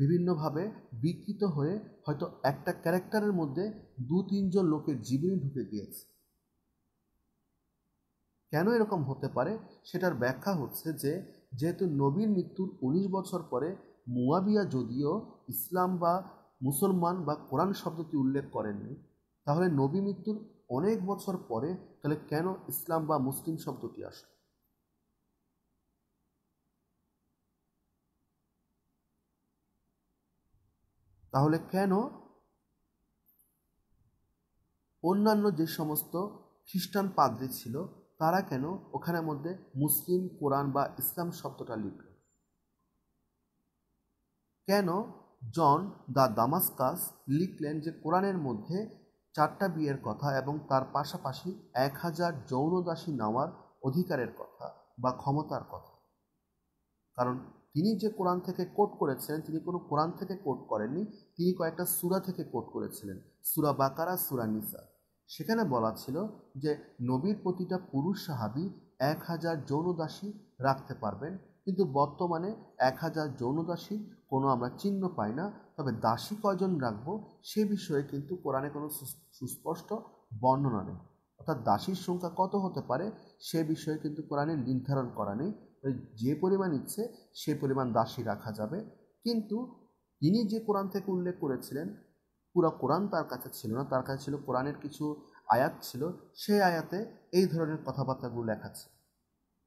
বিভিন্নভাবে বিকৃত হয়ে হয়তো একটা ক্যারেক্টারের মধ্যে দু তিনজন লোকের জীবনী ঢুকে গিয়েছে কেন এরকম হতে পারে সেটার ব্যাখ্যা হচ্ছে যে যেহেতু নবীর মৃত্যুর উনিশ বছর পরে মুয়াবিয়া যদিও ইসলাম বা মুসলমান বা কোরআন শব্দটি উল্লেখ করেননি তাহলে নবী মৃত্যুর অনেক বছর পরে তাহলে কেন ইসলাম বা মুসলিম শব্দটি আসে তাহলে কেন অন্যান্য যে সমস্ত খ্রিস্টান পাদ্রি ছিল তারা কেন ওখানের মধ্যে মুসলিম কোরআন বা ইসলাম শব্দটা লিখল কেন জন দ্য দামাস্কাস লিখলেন যে কোরআনের মধ্যে চারটা বিয়ের কথা এবং তার পাশাপাশি এক হাজার যৌনদাসী নেওয়ার অধিকারের কথা বা ক্ষমতার কথা কারণ তিনি যে কোরআন থেকে কোট করেছিলেন তিনি কোনো কোরআন থেকে কোট করেননি তিনি কয়েকটা সুরা থেকে কোট করেছিলেন সুরা বাকারা সুরা নিসা সেখানে বলা ছিল যে নবীর প্রতিটা পুরুষ সাহাবি এক হাজার যৌনদাসী রাখতে পারবেন কিন্তু বর্তমানে এক হাজার যৌনদাসীর কোনো আমরা চিহ্ন পাই না তবে দাসী কয়জন রাখবো সে বিষয়ে কিন্তু কোরআনে কোনো সুস্পষ্ট বর্ণনা নেই অর্থাৎ দাসীর সংখ্যা কত হতে পারে সে বিষয়ে কিন্তু কোরআনে নির্ধারণ করা নেই যে পরিমাণ ইচ্ছে সে পরিমাণ দাসী রাখা যাবে কিন্তু তিনি যে কোরআন থেকে উল্লেখ করেছিলেন পুরো কোরআন তার কাছে ছিল না তার কাছে ছিল কোরআনের কিছু আয়াত ছিল সেই আয়াতে এই ধরনের কথাবার্তাগুলো লেখা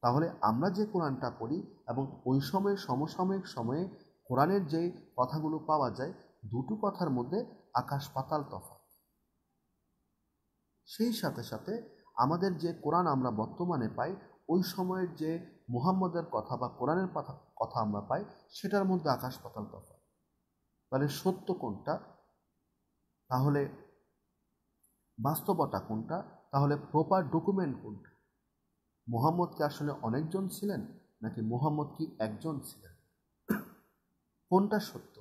তাহলে আমরা যে কোরআনটা পড়ি এবং ওই সময়ে সমসাময়িক সময়ে কোরআনের যে কথাগুলো পাওয়া যায় দুটো কথার মধ্যে আকাশ পাতাল তফাত সেই সাথে সাথে আমাদের যে কোরআন আমরা বর্তমানে পাই ওই সময়ের যে মুহাম্মদের কথা বা কোরআনের কথা আমরা পাই সেটার মধ্যে আকাশ পাতাল তফাত তাহলে সত্য কোনটা তাহলে বাস্তবতা কোনটা তাহলে প্রপার ডকুমেন্ট কোনটা মোহাম্মদ কি আসলে অনেকজন ছিলেন নাকি মোহাম্মদ কি একজন ছিলেন কোনটা সত্য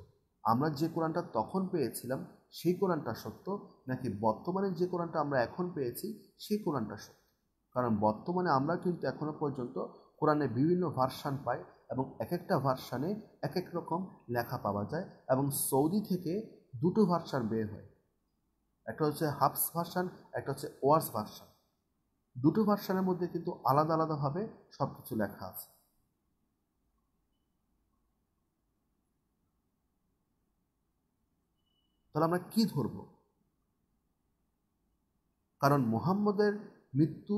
আমরা যে কোরআনটা তখন পেয়েছিলাম সেই কোরআনটা সত্য নাকি বর্তমানে যে কোরআনটা আমরা এখন পেয়েছি সেই কোরআনটা সত্য কারণ বর্তমানে আমরা কিন্তু এখনও পর্যন্ত কোরআনে বিভিন্ন ভার্সান পাই এবং এক একটা ভার্সানে এক এক রকম লেখা পাওয়া যায় এবং সৌদি থেকে দুটো ভার্সান বের হয় একটা হচ্ছে হাফস ভার্সান একটা হচ্ছে ওয়ার্স ভার্সান দুটো ভার্সানের মধ্যে কিন্তু আলাদা আলাদাভাবে সব কিছু লেখা আছে তাহলে আমরা কি ধরব কারণ মোহাম্মদের মৃত্যু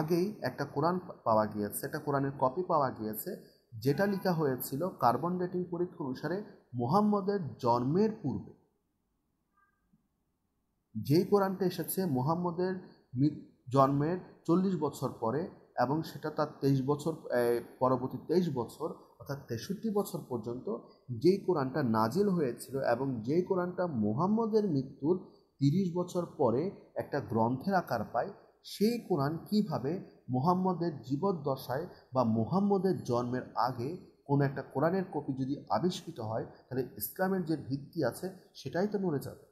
আগেই একটা কোরআন পাওয়া গিয়েছে একটা কোরআনের কপি পাওয়া গিয়েছে যেটা লেখা হয়েছিল কার্বন ডেটিং পরীক্ষা অনুসারে মোহাম্মদের জন্মের পূর্বে যেই কোরআনটা এসেছে মোহাম্মদের জন্মের চল্লিশ বছর পরে এবং সেটা তার তেইশ বছর পরবর্তী তেইশ বছর অর্থাৎ তেষট্টি বছর পর্যন্ত যেই কোরআনটা নাজিল হয়েছিল এবং যেই কোরআনটা মোহাম্মদের মৃত্যুর তিরিশ বছর পরে একটা গ্রন্থের আকার পায় সেই কোরআন কিভাবে মোহাম্মদের জীবদ্দশায় বা মোহাম্মদের জন্মের আগে কোনো একটা কোরআনের কপি যদি আবিষ্কৃত হয় তাহলে ইসলামের যে ভিত্তি আছে সেটাই তো মরে যাবে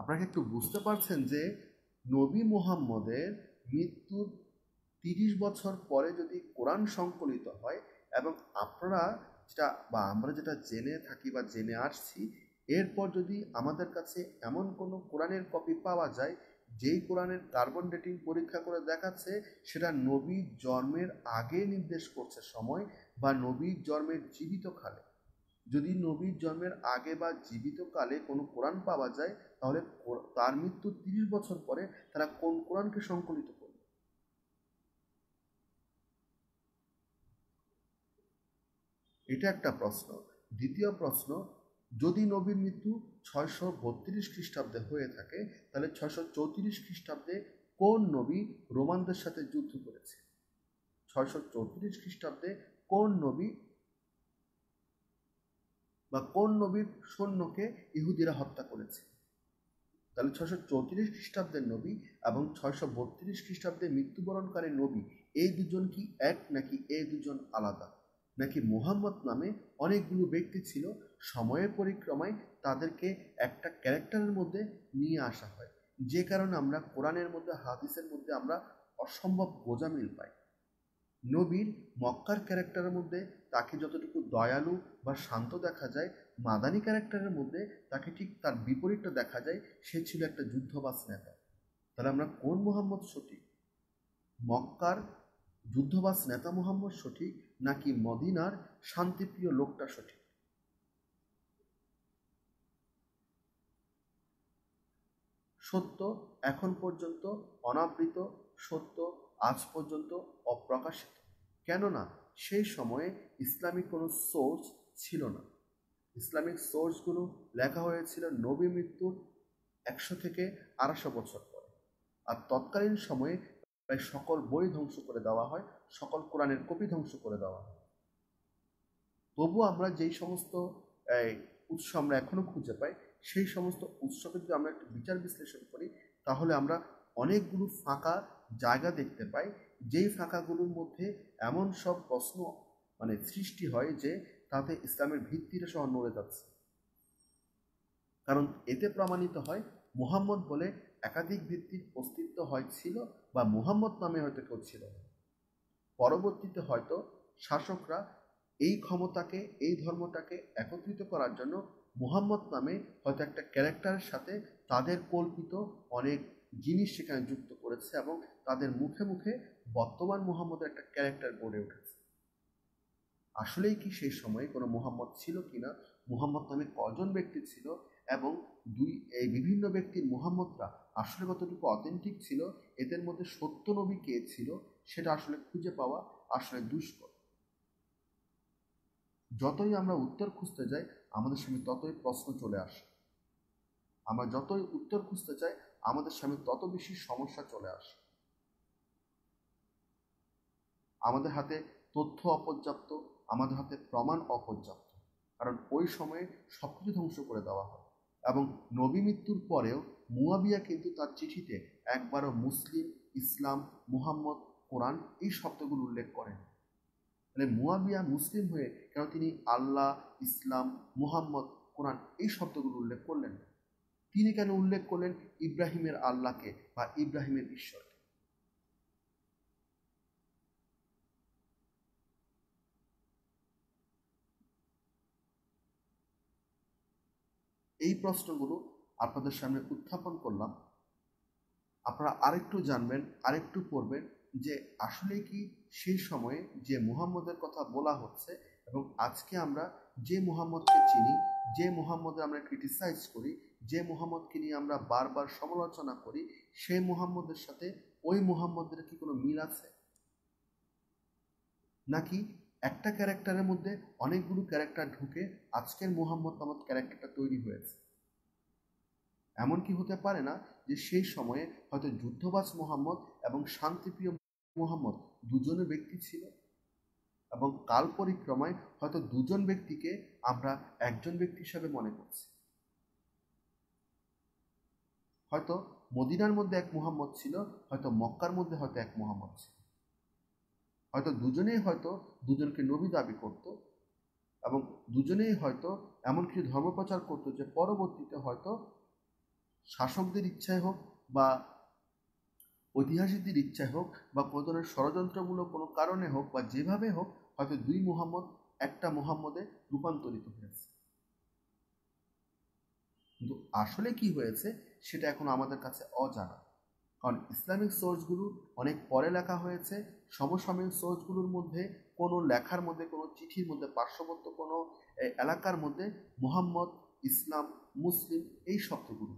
আপনাকে একটু বুঝতে পারছেন যে নবী মোহাম্মদের মৃত্যুর তিরিশ বছর পরে যদি কোরআন সংকলিত হয় এবং আপনারা যেটা বা আমরা যেটা জেনে থাকি বা জেনে আসছি এরপর যদি আমাদের কাছে এমন কোনো কোরআনের কপি পাওয়া যায় যেই কোরআনের কার্বন ডেটিং পরীক্ষা করে দেখাচ্ছে সেটা নবী জন্মের আগে নির্দেশ করছে সময় বা নবীর জন্মের জীবিত কালে যদি নবীর জন্মের আগে বা জীবিতকালে কোনো কোরআন পাওয়া যায় তাহলে তার মৃত্যু তিরিশ বছর পরে তারা কোন কোরআনকে সংকলিত করল এটা একটা প্রশ্ন দ্বিতীয় প্রশ্ন যদি নবীর মৃত্যু ছয়শো বত্রিশ খ্রিস্টাব্দে হয়ে থাকে তাহলে ছয়শো চৌত্রিশ খ্রিস্টাব্দে কোন নবী রোমানদের সাথে যুদ্ধ করেছে ছয়শো চৌত্রিশ খ্রিস্টাব্দে কোন নবী বা কোন নবীর সৈন্যকে ইহুদিরা হত্যা করেছে তাহলে ছশো চৌত্রিশ খ্রিস্টাব্দের নবী এবং ছয়শো বত্রিশ খ্রিস্টাব্দে মৃত্যুবরণকারী নবী এই দুজন কি এক নাকি এই দুজন আলাদা নাকি মোহাম্মদ নামে অনেকগুলো ব্যক্তি ছিল সময়ের পরিক্রমায় তাদেরকে একটা ক্যারেক্টারের মধ্যে নিয়ে আসা হয় যে কারণে আমরা কোরআনের মধ্যে হাদিসের মধ্যে আমরা অসম্ভব গোজামিল পাই নবীর মক্কার ক্যারেক্টারের মধ্যে তাকে যতটুকু দয়ালু বা শান্ত দেখা যায় মাদানি ক্যারেক্টারের মধ্যে তাকে ঠিক তার বিপরীতটা দেখা যায় সে ছিল একটা যুদ্ধবাস নেতা তাহলে আমরা কোন মোহাম্মদ সঠিক মক্কার যুদ্ধবাস নেতা মোহাম্মদ সঠিক নাকি মদিনার শান্তিপ্রিয় লোকটা সঠিক সত্য এখন পর্যন্ত অনাবৃত সত্য আজ পর্যন্ত অপ্রকাশিত কেননা সেই সময়ে ইসলামিক কোনো সোর্স ছিল না ইসলামিক সোর্সগুলো লেখা হয়েছিল নবী মৃত্যুর একশো থেকে আড়াইশো বছর পরে আর তৎকালীন সময়ে প্রায় সকল বই ধ্বংস করে দেওয়া হয় সকল কোরআনের কপি ধ্বংস করে দেওয়া হয় তবু আমরা যেই সমস্ত উৎস আমরা এখনও খুঁজে পাই সেই সমস্ত উৎসকে যদি আমরা একটু বিচার বিশ্লেষণ করি তাহলে আমরা অনেকগুলো ফাঁকা জায়গা দেখতে পাই যেই ফাঁকাগুলোর মধ্যে এমন সব প্রশ্ন মানে সৃষ্টি হয় যে তাতে ইসলামের ভিত্তিটা সহ নড়ে যাচ্ছে কারণ এতে প্রমাণিত হয় মুহাম্মদ বলে একাধিক ভিত্তির অস্তিত্ব হয় ছিল বা মুহাম্মদ নামে হয়তো কেউ ছিল পরবর্তীতে হয়তো শাসকরা এই ক্ষমতাকে এই ধর্মটাকে একত্রিত করার জন্য মুহাম্মদ নামে হয়তো একটা ক্যারেক্টারের সাথে তাদের কল্পিত অনেক জিনিস সেখানে যুক্ত করেছে এবং তাদের মুখে মুখে বর্তমান মুহাম্মদের একটা ক্যারেক্টার গড়ে ওঠে আসলেই কি সেই সময়ে কোনো মোহাম্মদ ছিল কি না মুহাম্মদ নামে কজন ব্যক্তি ছিল এবং দুই এই বিভিন্ন ব্যক্তির মোহাম্মদরা আসলে কতটুকু অথেন্টিক ছিল এদের মধ্যে সত্য নবী কে ছিল সেটা আসলে খুঁজে পাওয়া আসলে দুষ্কর যতই আমরা উত্তর খুঁজতে যাই আমাদের সামনে ততই প্রশ্ন চলে আসে আমরা যতই উত্তর খুঁজতে চাই আমাদের সামনে তত বেশি সমস্যা চলে আসে আমাদের হাতে তথ্য অপর্যাপ্ত আমাদের হাতে প্রমাণ অপর্যাপ্ত কারণ ওই সময়ে সব কিছু ধ্বংস করে দেওয়া হয় এবং নবী মৃত্যুর পরেও মুয়াবিয়া কিন্তু তার চিঠিতে একবারও মুসলিম ইসলাম মুহাম্মদ কোরআন এই শব্দগুলো উল্লেখ করেন তাহলে মুয়াবিয়া মুসলিম হয়ে কেন তিনি আল্লাহ ইসলাম মুহাম্মদ কোরআন এই শব্দগুলো উল্লেখ করলেন তিনি কেন উল্লেখ করলেন ইব্রাহিমের আল্লাহকে বা ইব্রাহিমের ঈশ্বর এই প্রশ্নগুলো আপনাদের সামনে উত্থাপন করলাম আপনারা আরেকটু জানবেন আরেকটু পড়বেন যে আসলে কি সেই সময়ে যে মুহাম্মদের কথা বলা হচ্ছে এবং আজকে আমরা যে মুহাম্মদকে চিনি যে মুহাম্মদের আমরা ক্রিটিসাইজ করি যে মুহাম্মদকে নিয়ে আমরা বারবার সমালোচনা করি সেই মুহাম্মদের সাথে ওই মুহাম্মদের কি কোনো মিল আছে নাকি একটা ক্যারেক্টারের মধ্যে অনেকগুলো ক্যারেক্টার ঢুকে আজকের মোহাম্মদ নামক ক্যারেক্টারটা তৈরি হয়েছে এমন কি হতে পারে না যে সেই সময়ে হয়তো যুদ্ধবাজ মোহাম্মদ এবং শান্তিপ্রিয় মোহাম্মদ দুজনে ব্যক্তি ছিল এবং কাল পরিক্রমায় হয়তো দুজন ব্যক্তিকে আমরা একজন ব্যক্তি হিসাবে মনে করছি হয়তো মদিনার মধ্যে এক মোহাম্মদ ছিল হয়তো মক্কার মধ্যে হয়তো এক মোহাম্মদ ছিল হয়তো দুজনেই হয়তো দুজনকে নবী দাবি করত এবং দুজনেই হয়তো এমন কিছু ধর্ম প্রচার করতো যে পরবর্তীতে হয়তো শাসকদের ইচ্ছায় হোক বা ঐতিহাসিকদের ইচ্ছায় হোক বা কোনো ধরনের ষড়যন্ত্রমূলক কোনো কারণে হোক বা যেভাবে হোক হয়তো দুই মোহাম্মদ একটা মোহাম্মদে রূপান্তরিত হয়েছে কিন্তু আসলে কি হয়েছে সেটা এখন আমাদের কাছে অজানা কারণ ইসলামিক সোর্সগুলো অনেক পরে লেখা হয়েছে সমসাময়িক সোর্সগুলোর মধ্যে কোনো লেখার মধ্যে কোনো চিঠির মধ্যে পার্শ্ববর্ত কোনো এলাকার মধ্যে মোহাম্মদ ইসলাম মুসলিম এই শব্দগুলো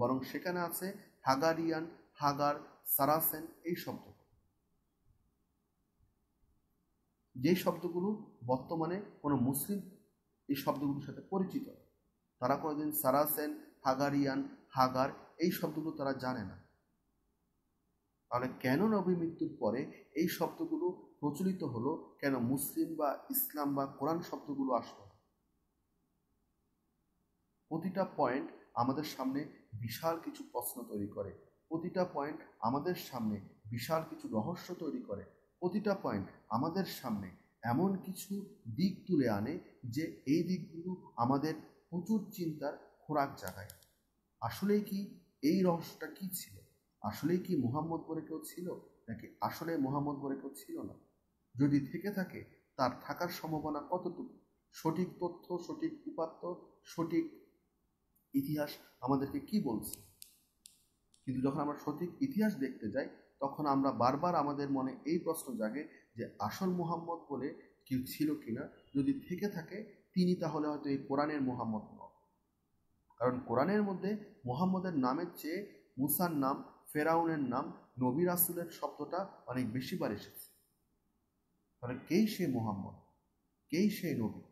বরং সেখানে আছে হাগারিয়ান হাগার সারাসেন এই শব্দ যে শব্দগুলো বর্তমানে কোনো মুসলিম এই শব্দগুলোর সাথে পরিচিত তারা কোনোদিন সারাসেন হাগারিয়ান হাগার এই শব্দগুলো তারা জানে না তাহলে কেন নবী মৃত্যুর পরে এই শব্দগুলো প্রচলিত হলো কেন মুসলিম বা ইসলাম বা কোরআন শব্দগুলো আসলো প্রতিটা পয়েন্ট আমাদের সামনে বিশাল কিছু প্রশ্ন তৈরি করে প্রতিটা পয়েন্ট আমাদের সামনে বিশাল কিছু রহস্য তৈরি করে প্রতিটা পয়েন্ট আমাদের সামনে এমন কিছু দিক তুলে আনে যে এই দিকগুলো আমাদের প্রচুর চিন্তার খোরাক জাগায় আসলে কি এই রহস্যটা কী ছিল আসলেই কি মোহাম্মদ বলে কেউ ছিল নাকি আসলে মোহাম্মদ বলে কেউ ছিল না যদি থেকে থাকে তার থাকার সম্ভাবনা কতটুকু সঠিক তথ্য সঠিক উপাত্ত সঠিক ইতিহাস আমাদেরকে কি বলছে কিন্তু যখন আমরা সঠিক ইতিহাস দেখতে যাই তখন আমরা বারবার আমাদের মনে এই প্রশ্ন জাগে যে আসল মোহাম্মদ বলে কেউ ছিল কিনা যদি থেকে থাকে তিনি তাহলে হয়তো এই কোরআনের মোহাম্মদ নন কারণ কোরআনের মধ্যে মোহাম্মদের নামের চেয়ে মুসার নাম ফেরাউনের নাম নবী রাসুলের শব্দটা অনেক বেশিবার এসেছে তাহলে কেই সে মোহাম্মদ কেই সে নবী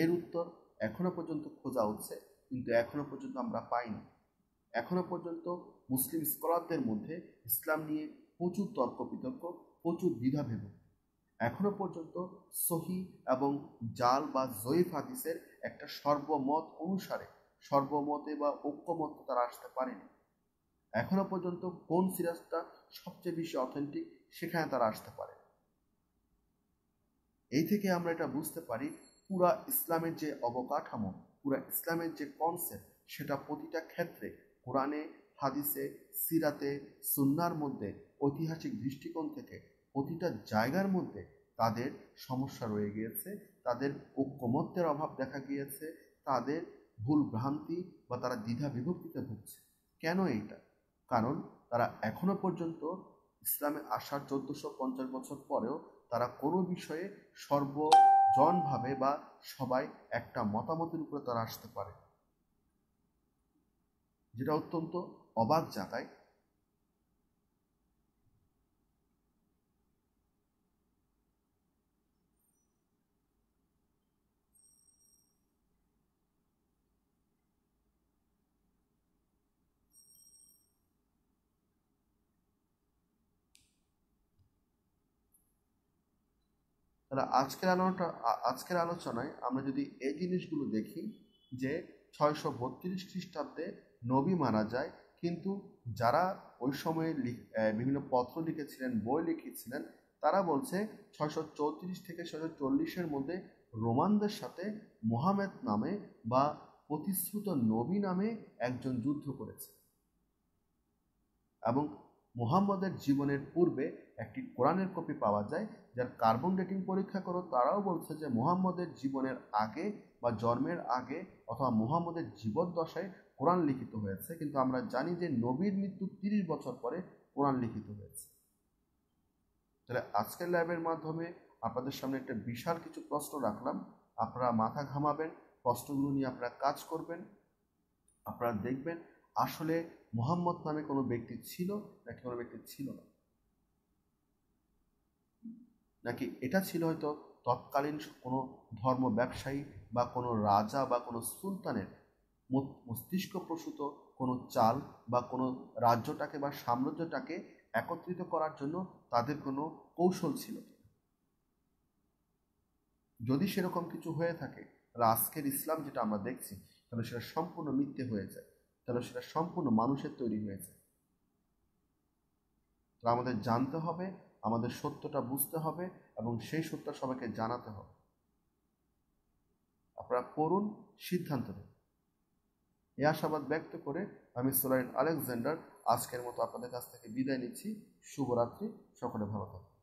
এর উত্তর এখনো পর্যন্ত খোঁজা হচ্ছে কিন্তু এখনো পর্যন্ত আমরা পাইনি এখনো পর্যন্ত মুসলিম স্কলারদের মধ্যে ইসলাম নিয়ে প্রচুর তর্ক বিতর্ক প্রচুর দ্বিধাভেদ এখনো পর্যন্ত সহি এবং জাল বা জয়ীফ হাদিসের একটা সর্বমত অনুসারে সর্বমতে বা ঐক্যমতে তারা আসতে পারেনি এখনো পর্যন্ত কোন সিরাজটা সবচেয়ে বেশি অথেন্টিক সেখানে তারা আসতে পারে এই থেকে আমরা এটা বুঝতে পারি পুরা ইসলামের যে অবকাঠামো পুরা ইসলামের যে কনসেপ্ট সেটা প্রতিটা ক্ষেত্রে কোরআনে হাদিসে সিরাতে সুন্নার মধ্যে ঐতিহাসিক দৃষ্টিকোণ থেকে প্রতিটা জায়গার মধ্যে তাদের সমস্যা রয়ে গিয়েছে তাদের ঐক্যমত্যের অভাব দেখা গিয়েছে তাদের ভুল ভ্রান্তি বা তারা দ্বিধা বিভক্তিতে ভুগছে কেন এইটা কারণ তারা এখনও পর্যন্ত ইসলামে আসার চোদ্দশো পঞ্চাশ বছর পরেও তারা কোনো বিষয়ে সর্বজনভাবে বা সবাই একটা মতামতের উপরে তারা আসতে পারে যেটা অত্যন্ত অবাক জাগায় তাহলে আজকের আলোটা আজকের আলোচনায় আমরা যদি এই জিনিসগুলো দেখি যে ছয়শো বত্রিশ খ্রিস্টাব্দে নবী মারা যায় কিন্তু যারা ওই সময়ে বিভিন্ন পত্র লিখেছিলেন বই লিখেছিলেন তারা বলছে ছয়শো চৌত্রিশ থেকে ছয়শো চল্লিশের মধ্যে রোমানদের সাথে মোহামেদ নামে বা প্রতিশ্রুত নবী নামে একজন যুদ্ধ করেছে এবং মোহাম্মদের জীবনের পূর্বে একটি কোরআনের কপি পাওয়া যায় যার কার্বন ডেটিং পরীক্ষা করো তারাও বলছে যে মুহাম্মদের জীবনের আগে বা জন্মের আগে অথবা মুহাম্মদের জীবদ্দশায় কোরআন লিখিত হয়েছে কিন্তু আমরা জানি যে নবীর মৃত্যু তিরিশ বছর পরে কোরআন লিখিত হয়েছে তাহলে আজকের ল্যাবের মাধ্যমে আপনাদের সামনে একটা বিশাল কিছু প্রশ্ন রাখলাম আপনারা মাথা ঘামাবেন প্রশ্নগুলো নিয়ে আপনারা কাজ করবেন আপনারা দেখবেন আসলে মোহাম্মদ নামে কোনো ব্যক্তি ছিল নাকি কোনো ব্যক্তি ছিল না নাকি এটা ছিল হয়তো তৎকালীন কোনো ধর্ম ব্যবসায়ী বা কোনো রাজা বা কোনো সুলতানের মস্তিষ্ক প্রসূত কোনো চাল বা কোনো রাজ্যটাকে বা সাম্রাজ্যটাকে একত্রিত করার জন্য তাদের কোনো কৌশল ছিল যদি সেরকম কিছু হয়ে থাকে তাহলে আজকের ইসলাম যেটা আমরা দেখছি তাহলে সেটা সম্পূর্ণ মিথ্যে হয়ে যায় তাহলে সেটা সম্পূর্ণ মানুষের তৈরি হয়েছে তো আমাদের জানতে হবে আমাদের সত্যটা বুঝতে হবে এবং সেই সত্যটা সবাইকে জানাতে হবে আপনারা করুন সিদ্ধান্ত নিন এ আশাবাদ ব্যক্ত করে আমি সোলাইন আলেকজান্ডার আজকের মতো আপনাদের কাছ থেকে বিদায় নিচ্ছি শুভরাত্রি সকলে ভালো থাকুন